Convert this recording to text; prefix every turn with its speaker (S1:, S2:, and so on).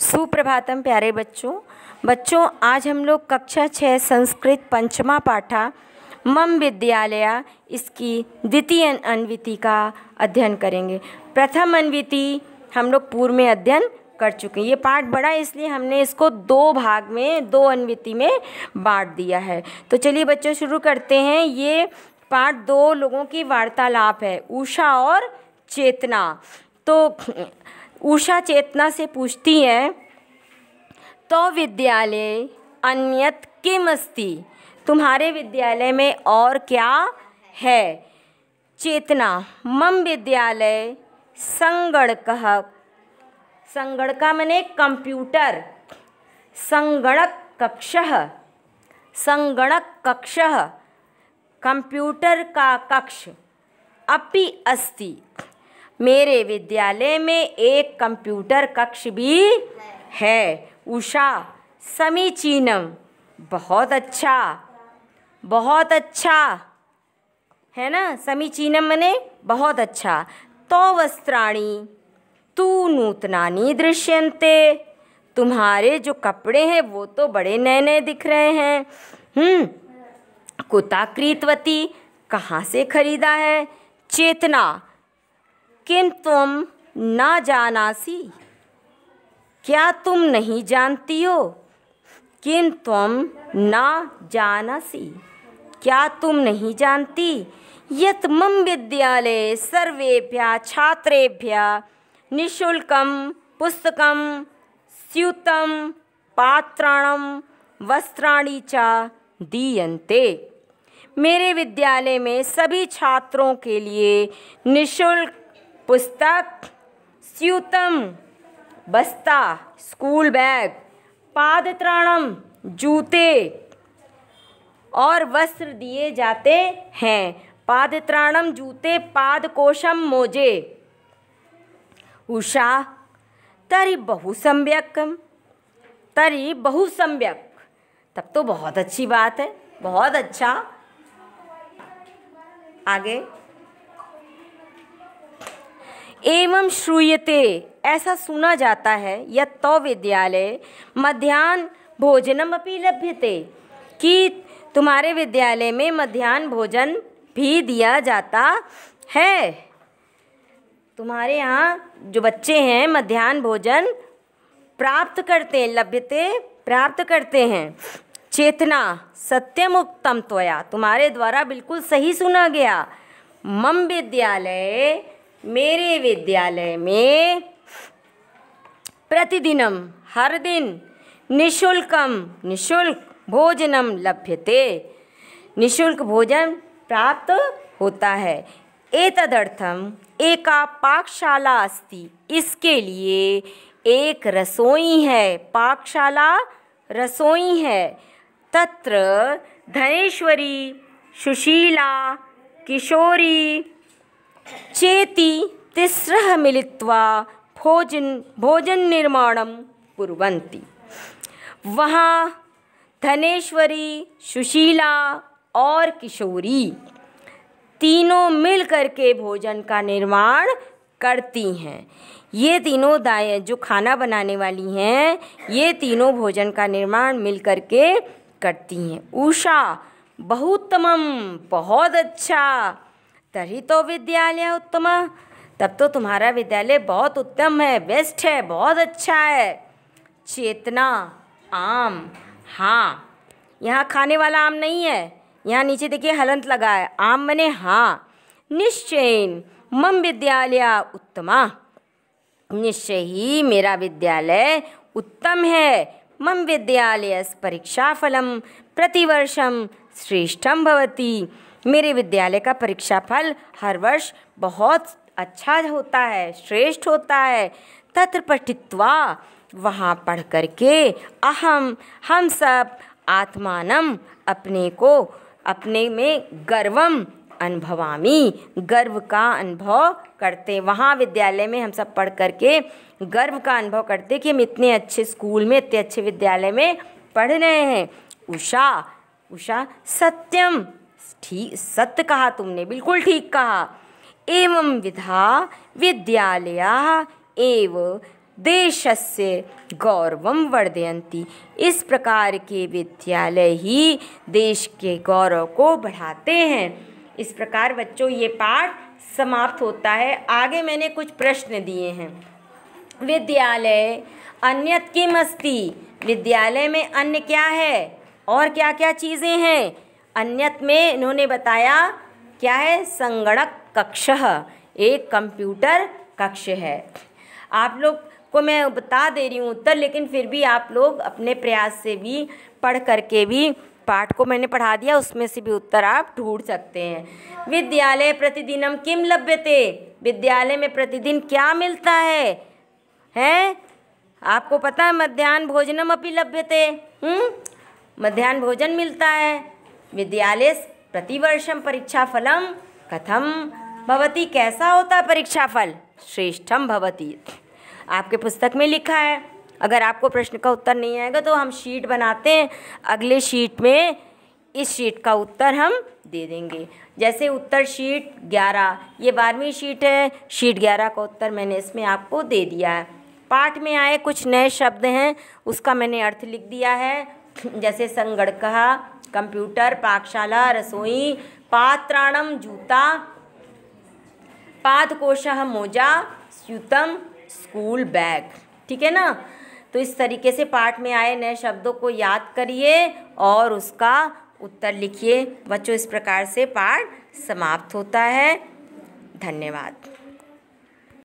S1: सुप्रभातम प्यारे बच्चों बच्चों आज हम लोग कक्षा छः संस्कृत पंचमा पाठा मम विद्यालय इसकी द्वितीय अन्विति का अध्ययन करेंगे प्रथम अनविति हम लोग पूर्व में अध्ययन कर चुके हैं ये पाठ बड़ा इसलिए हमने इसको दो भाग में दो अनविति में बांट दिया है तो चलिए बच्चों शुरू करते हैं ये पाठ दो लोगों की वार्तालाप है उषा और चेतना तो उषा चेतना से पूछती हैं तो विद्यालय अन्यत किम अस्ति तुम्हारे विद्यालय में और क्या है चेतना मम विद्यालय संगणक संगणक मैने कंप्यूटर संगणक कक्ष संगणक कक्ष कंप्यूटर का कक्ष अपि अस्ति मेरे विद्यालय में एक कंप्यूटर कक्ष भी है उषा समीचीनम बहुत अच्छा बहुत अच्छा है ना समीचीनम मने बहुत अच्छा तो वस्त्राणी तू नूतनानी दृश्यंते तुम्हारे जो कपड़े हैं वो तो बड़े नए नए दिख रहे हैं हम्म कुताकृतवती कहाँ से खरीदा है चेतना किम तुम ना जानासी क्या तुम नहीं जानती हो किम तुम ना जानासी क्या तुम नहीं जानती यत मम विद्यालय सर्वेभ्य छात्रेभ्य निःशुल्क पुस्तक स्यूत पात्राण वस्त्राणी च दीयते मेरे विद्यालय में सभी छात्रों के लिए निशुल्क पुस्तक स्यूतम बस्ता स्कूल बैग पादत्राणम जूते और वस्त्र दिए जाते हैं पादत्राणम जूते पादकोशम मोजे उषा तरी बहु सम्यक तरी बहु सम्यक तब तो बहुत अच्छी बात है बहुत अच्छा आगे एवं श्रूयते ऐसा सुना जाता है या तो विद्यालय मध्यान्ह भोजनम अपनी लभ्यते कि तुम्हारे विद्यालय में मध्यान्ह भोजन भी दिया जाता है तुम्हारे यहाँ जो बच्चे हैं मध्यान्ह भोजन प्राप्त करते हैं लभ्यते प्राप्त करते हैं चेतना सत्यम उत्तम त्वया तुम्हारे द्वारा बिल्कुल सही सुना गया मम विद्यालय मेरे विद्यालय में प्रतिदिनम हर दिन निशुल्कम निशुल्क भोजनम लभ्यते निशुल्क भोजन प्राप्त होता है एतदर्थम एका पाकशाला अस्ति इसके लिए एक रसोई है पाकशाला रसोई है तत्र धनेश्वरी सुशीला किशोरी चेति तिस्रः मिलित्वा भोजन भोजन निर्माण कुरंती वहाँ धनेश्वरी सुशीला और किशोरी तीनों मिल करके भोजन का निर्माण करती हैं ये तीनों दाएँ जो खाना बनाने वाली हैं ये तीनों भोजन का निर्माण मिल करके करती हैं उषा बहुत तमम बहुत अच्छा तरी तो विद्यालय उत्तम तब तो तुम्हारा विद्यालय बहुत उत्तम है बेस्ट है बहुत अच्छा है चेतना आम हाँ यहाँ खाने वाला आम नहीं है यहाँ नीचे देखिए हलंत लगा है आम मैंने हाँ निश्चय मम विद्यालय उत्तमा निश्चय ही मेरा विद्यालय उत्तम है मम विद्यालय परीक्षाफलम प्रतिवर्षम श्रेष्ठम भवती मेरे विद्यालय का परीक्षा फल हर वर्ष बहुत अच्छा होता है श्रेष्ठ होता है तत्र पठित्वा वहाँ पढ़ कर के अहम हम सब आत्मानम अपने को अपने में गर्वम अनुभवामी गर्व का अनुभव करते वहाँ विद्यालय में हम सब पढ़ कर के गर्व का अनुभव करते कि हम इतने अच्छे स्कूल में इतने अच्छे विद्यालय में पढ़ रहे हैं उषा उषा सत्यम ठीक सत्य कहा तुमने बिल्कुल ठीक कहा एवं विधा विद्यालय एव देशस्य गौरवम वर्धयंती इस प्रकार के विद्यालय ही देश के गौरव को बढ़ाते हैं इस प्रकार बच्चों ये पाठ समाप्त होता है आगे मैंने कुछ प्रश्न दिए हैं विद्यालय अन्यत किम अस्ति विद्यालय में अन्य क्या है और क्या क्या चीज़ें हैं अन्यत में इन्होंने बताया क्या है संगणक कक्ष एक कंप्यूटर कक्ष है आप लोग को मैं बता दे रही हूँ उत्तर लेकिन फिर भी आप लोग अपने प्रयास से भी पढ़ करके भी पाठ को मैंने पढ़ा दिया उसमें से भी उत्तर आप ढूंढ सकते हैं विद्यालय प्रतिदिन हम किम लभ्य विद्यालय में प्रतिदिन क्या मिलता है हैं आपको पता है मध्यान्ह भोजनम अपनी लभ्य थे हम्म? मध्यान्ह भोजन मिलता है प्रतिवर्ष परीक्षा परीक्षाफलं कथम भवती कैसा होता परीक्षाफल श्रेष्ठम भवती आपके पुस्तक में लिखा है अगर आपको प्रश्न का उत्तर नहीं आएगा तो हम शीट बनाते हैं अगले शीट में इस शीट का उत्तर हम दे देंगे जैसे उत्तर शीट ग्यारह ये बारहवीं शीट है शीट ग्यारह का उत्तर मैंने इसमें आपको दे दिया है पाठ में आए कुछ नए शब्द हैं उसका मैंने अर्थ लिख दिया है जैसे संगड़ कहा कंप्यूटर पाकशाला रसोई पात्राणम जूता पादकोश मोजा स्यूतम स्कूल बैग ठीक है ना तो इस तरीके से पाठ में आए नए शब्दों को याद करिए और उसका उत्तर लिखिए बच्चों इस प्रकार से पाठ समाप्त होता है धन्यवाद